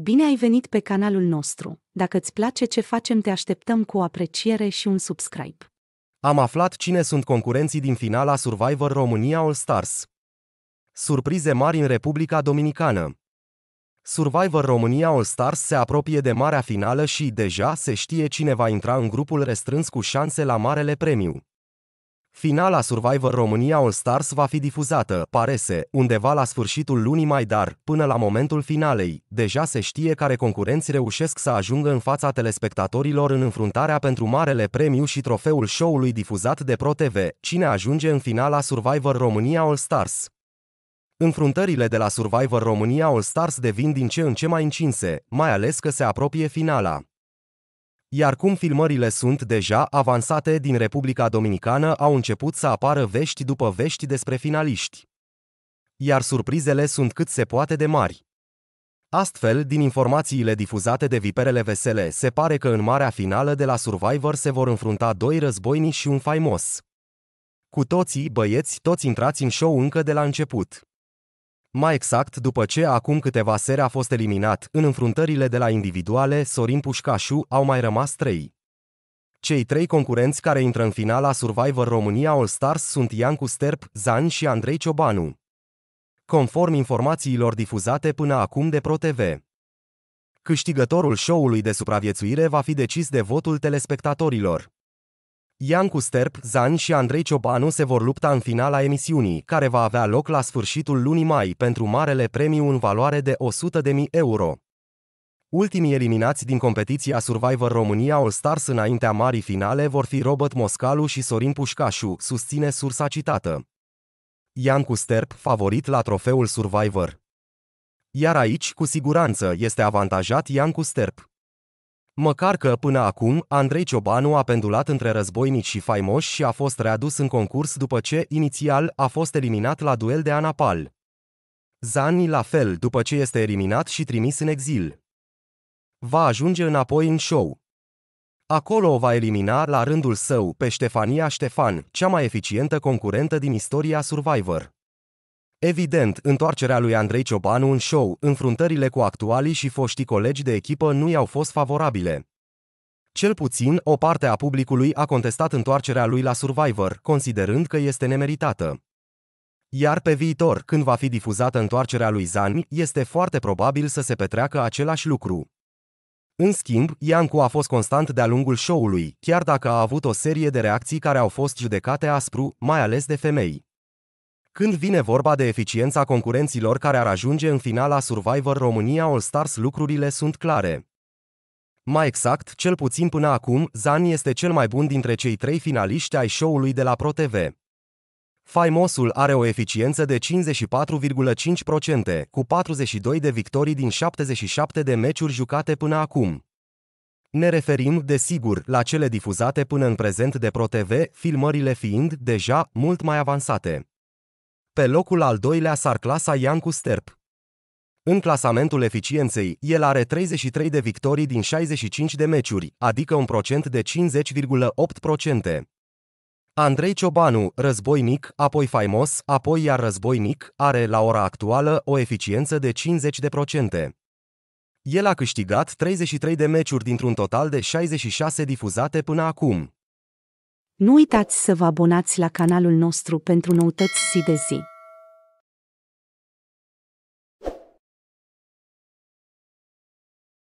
Bine ai venit pe canalul nostru. Dacă îți place ce facem, te așteptăm cu o apreciere și un subscribe. Am aflat cine sunt concurenții din finala Survivor România All Stars. Surprize mari în Republica Dominicană. Survivor România All Stars se apropie de marea finală și deja se știe cine va intra în grupul restrâns cu șanse la marele premiu. Finala Survivor România All Stars va fi difuzată, parese, undeva la sfârșitul lunii mai dar, până la momentul finalei, deja se știe care concurenți reușesc să ajungă în fața telespectatorilor în înfruntarea pentru marele premiu și trofeul show-ului difuzat de ProTV, cine ajunge în finala Survivor România All Stars. Înfruntările de la Survivor România All Stars devin din ce în ce mai încinse, mai ales că se apropie finala iar cum filmările sunt deja avansate din Republica Dominicană, au început să apară vești după vești despre finaliști. Iar surprizele sunt cât se poate de mari. Astfel, din informațiile difuzate de Viperele Vesele, se pare că în marea finală de la Survivor se vor înfrunta doi războinici și un faimos. Cu toții, băieți, toți intrați în show încă de la început. Mai exact, după ce acum câteva sere a fost eliminat în înfruntările de la individuale, Sorin Pușcașu au mai rămas trei. Cei trei concurenți care intră în finala Survivor România All Stars sunt Iancu Sterp, Zan și Andrei Ciobanu. Conform informațiilor difuzate până acum de ProTV. Câștigătorul show-ului de supraviețuire va fi decis de votul telespectatorilor. Iancu Sterp, Zan și Andrei Ciobanu se vor lupta în finala emisiunii, care va avea loc la sfârșitul lunii mai pentru marele premiu în valoare de 100.000 euro. Ultimii eliminați din competiția Survivor România All Stars înaintea marii finale vor fi Robert Moscalu și Sorin Pușcașu, susține sursa citată. Iancu Sterp, favorit la trofeul Survivor. Iar aici, cu siguranță, este avantajat Iancu Sterp. Măcar că, până acum, Andrei Ciobanu a pendulat între războinici și faimoși și a fost readus în concurs după ce, inițial, a fost eliminat la duel de Anapal. Zani la fel, după ce este eliminat și trimis în exil. Va ajunge înapoi în show. Acolo o va elimina, la rândul său, pe Ștefania Ștefan, cea mai eficientă concurentă din istoria Survivor. Evident, întoarcerea lui Andrei Ciobanu în show, înfruntările cu actualii și foștii colegi de echipă nu i-au fost favorabile. Cel puțin, o parte a publicului a contestat întoarcerea lui la Survivor, considerând că este nemeritată. Iar pe viitor, când va fi difuzată întoarcerea lui Zani, este foarte probabil să se petreacă același lucru. În schimb, Iancu a fost constant de-a lungul show-ului, chiar dacă a avut o serie de reacții care au fost judecate aspru, mai ales de femei. Când vine vorba de eficiența concurenților care ar ajunge în finala Survivor România All Stars, lucrurile sunt clare. Mai exact, cel puțin până acum, Zan este cel mai bun dintre cei trei finaliști ai show-ului de la ProTV. Faimosul are o eficiență de 54,5%, cu 42 de victorii din 77 de meciuri jucate până acum. Ne referim, desigur, la cele difuzate până în prezent de ProTV, filmările fiind, deja, mult mai avansate. Pe locul al doilea s-ar clasa Iancu Sterp. În clasamentul eficienței, el are 33 de victorii din 65 de meciuri, adică un procent de 50,8%. Andrei Ciobanu, războinic, apoi faimos, apoi iar războinic, are la ora actuală o eficiență de 50%. El a câștigat 33 de meciuri dintr-un total de 66 difuzate până acum. Nu uitați să vă abonați la canalul nostru pentru noutăți zi de zi.